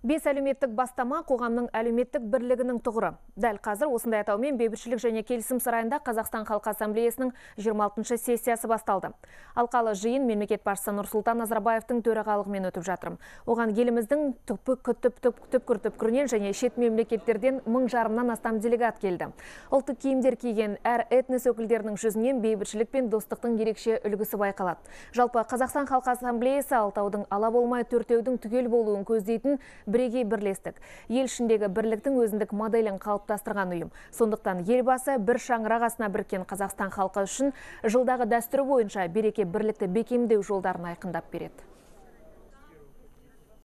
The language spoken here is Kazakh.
Бес әлеуметтік бастама қоғамның әлеуметтік бірлігінің тұғыры. Дәл қазір осындай атаумен бейбітшілік және келісім сарайында Қазақстан халқы ассамблеясының 26-шы сессиясы басталды. Алқалы жиын мемлекет басшысы Нұрсұлтан Назарбаевтың төрағалығымен өтіп жатыр. Оған еліміздің түпкі күтіп түпкір түпкірінен және шет мемлекеттерден мың жарымнан астам делегат келді. Ұлттық киімдер киген әр этнос өкілдерінің жүзінен бейбітшілік пен достықтың ерекше үлгісі байқалады. Жалпы Қазақстан халқы ассамблеясы Алтаудың ала болмай төртеудің түгел болуын көздейтін бірегей бірлестік. Ел ішіндегі бірліктің өзіндік моделін қалыптастырған ұйым. Сондықтан елбасы бір шаңырақ астына біріккен Қазақстан халқы үшін жылдағы дәстүрі бойынша береке бірлікті бекемдеу жолдарын айқындап береді.